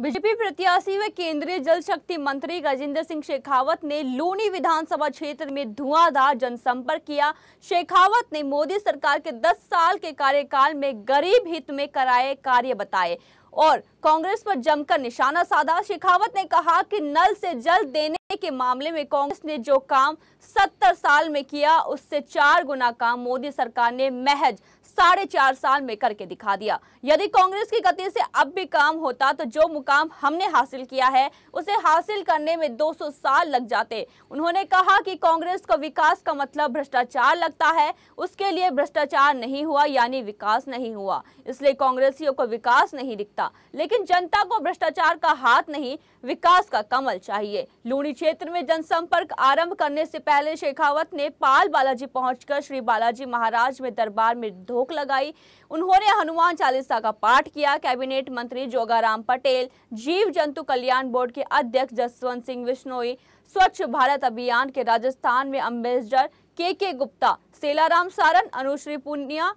BJP प्रत्याशी व केंद्रीय जल शक्ति मंत्री गजेंद्र सिंह शेखावत ने लूनी विधानसभा क्षेत्र में धुआंधार जनसंपर्क किया शेखावत ने मोदी सरकार के 10 साल के कार्यकाल में गरीब हित में कराए कार्य बताए और कांग्रेस पर जमकर निशाना साधा शेखावत ने कहा कि नल से जल देने के मामले में कांग्रेस ने जो काम 70 साल में किया उससे चार गुना काम मोदी सरकार ने महज साढ़े चार साल में करके दिखा दिया यदि कांग्रेस की गति से अब भी काम होता तो जो मुकाम हमने हासिल किया है उसे हासिल करने में 200 साल लग जाते उन्होंने कहा कि कांग्रेस को विकास का मतलब भ्रष्टाचार लगता है उसके लिए भ्रष्टाचार नहीं हुआ यानी विकास नहीं हुआ इसलिए कांग्रेसियों को विकास नहीं दिखता जाएगा लेकिन जनता को भ्रष्टाचार का हाथ नहीं विकास का कमल चाहिए लूणी क्षेत्र में जनसंपर्क आरंभ करने से पहले शेखावत ने पाल बालाजी पहुंचकर श्री बालाजी महाराज में दरबार में धोख लगाई उन्होंने हनुमान चालीसा का पाठ किया कैबिनेट मंत्री जोगाराम पटेल जीव जंतु कल्याण बोर्ड के अध्यक्ष जसवंत सिंह विश्नोई स्वच्छ भारत अभियान के राजस्थान में अम्बेसडर के के गुप्ता सेलाराम सारन अनुश्री पुनिया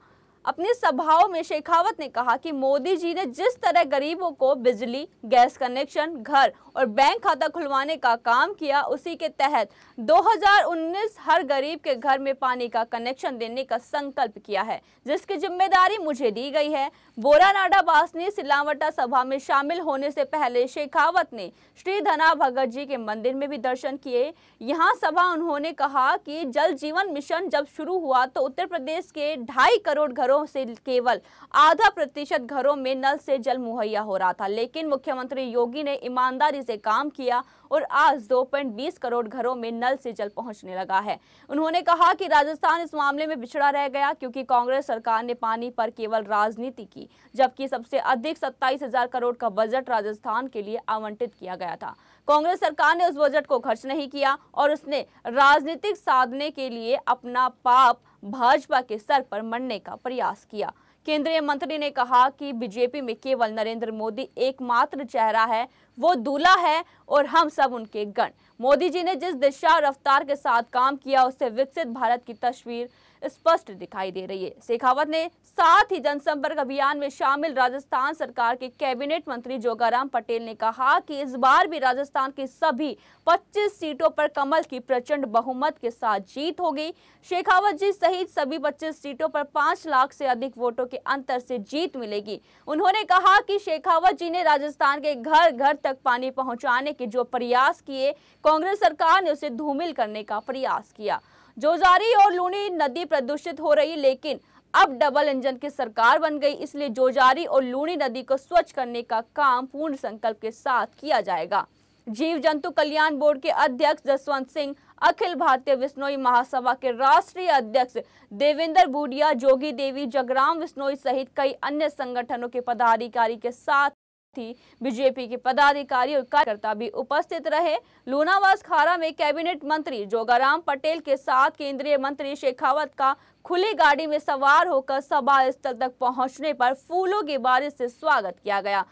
अपनी सभाओं में शेखावत ने कहा कि मोदी जी ने जिस तरह गरीबों को बिजली गैस कनेक्शन घर और बैंक खाता खुलवाने का काम किया उसी के तहत 2019 हर गरीब के घर में पानी का कनेक्शन देने का संकल्प किया है जिसकी जिम्मेदारी मुझे दी गई है बोरा नाडा बासनी सिलावटा सभा में शामिल होने से पहले शेखावत ने श्री धना भगत जी के मंदिर में भी दर्शन किए यहाँ सभा उन्होंने कहा कि जल जीवन मिशन जब शुरू हुआ तो उत्तर प्रदेश के ढाई करोड़ घरों से केवल आधा प्रतिशत घरों में नल से जल मुहैया हो रहा था लेकिन मुख्यमंत्री योगी ने ईमानदारी से काम किया और आज 2.20 करोड़ घरों में नल से जल पहुंचने लगा है उन्होंने कहा कि राजस्थान इस मामले में पिछड़ा रह गया क्योंकि कांग्रेस सरकार ने पानी पर केवल राजनीति की जबकि सबसे अधिक सत्ताईस करोड़ का बजट राजस्थान के लिए आवंटित किया गया था कांग्रेस सरकार ने उस बजट को खर्च नहीं किया और उसने राजनीतिक साधने के लिए अपना पाप भाजपा के सर पर मरने का प्रयास किया केंद्रीय मंत्री ने कहा कि बीजेपी में केवल नरेंद्र मोदी एकमात्र चेहरा है वो दूल्हा है और हम सब उनके गण मोदी जी ने जिस दिशा और रफ्तार के साथ काम किया उससे विकसित भारत की तस्वीर स्पष्ट दिखाई दे रही है शेखावत ने साथ ही जनसंपर्क अभियान में शामिल राजस्थान सरकार के कैबिनेट मंत्री जोगाराम पटेल ने कहा कि इस बार भी राजस्थान की सभी 25 सीटों पर कमल की प्रचंड बहुमत के साथ जीत हो गई शेखावत जी सहित सभी 25 सीटों पर 5 लाख से अधिक वोटों के अंतर से जीत मिलेगी उन्होंने कहा कि शेखावत जी ने राजस्थान के घर घर तक पानी पहुंचाने के जो प्रयास किए कांग्रेस सरकार ने उसे धूमिल करने का प्रयास किया जोजारी और लूनी नदी प्रदूषित हो रही लेकिन अब डबल इंजन की सरकार बन गई इसलिए जोजारी और लूणी नदी को स्वच्छ करने का काम पूर्ण संकल्प के साथ किया जाएगा जीव जंतु कल्याण बोर्ड के अध्यक्ष जसवंत सिंह अखिल भारतीय विष्णोई महासभा के राष्ट्रीय अध्यक्ष देवेंद्र बूडिया जोगी देवी जगराम विष्णोई सहित कई अन्य संगठनों के पदाधिकारी के साथ ही बीजेपी के पदाधिकारी और कार्यकर्ता भी उपस्थित रहे लोनावास खारा में कैबिनेट मंत्री जोगाराम पटेल के साथ केंद्रीय मंत्री शेखावत का खुली गाड़ी में सवार होकर सभा स्थल तक पहुँचने पर फूलों की बारिश से स्वागत किया गया